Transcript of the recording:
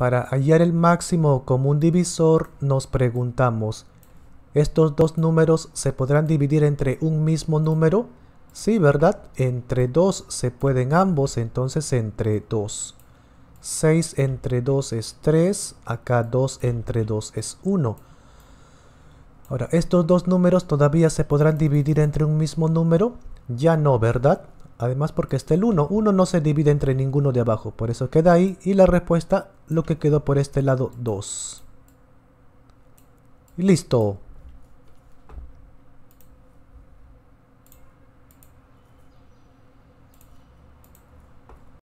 Para hallar el máximo común divisor nos preguntamos, ¿estos dos números se podrán dividir entre un mismo número? Sí, ¿verdad? Entre 2 se pueden ambos, entonces entre 2. 6 entre 2 es 3, acá 2 entre 2 es 1. Ahora, ¿estos dos números todavía se podrán dividir entre un mismo número? Ya no, ¿verdad? Además porque está el 1, 1 no se divide entre ninguno de abajo, por eso queda ahí y la respuesta lo que quedó por este lado 2. Y listo.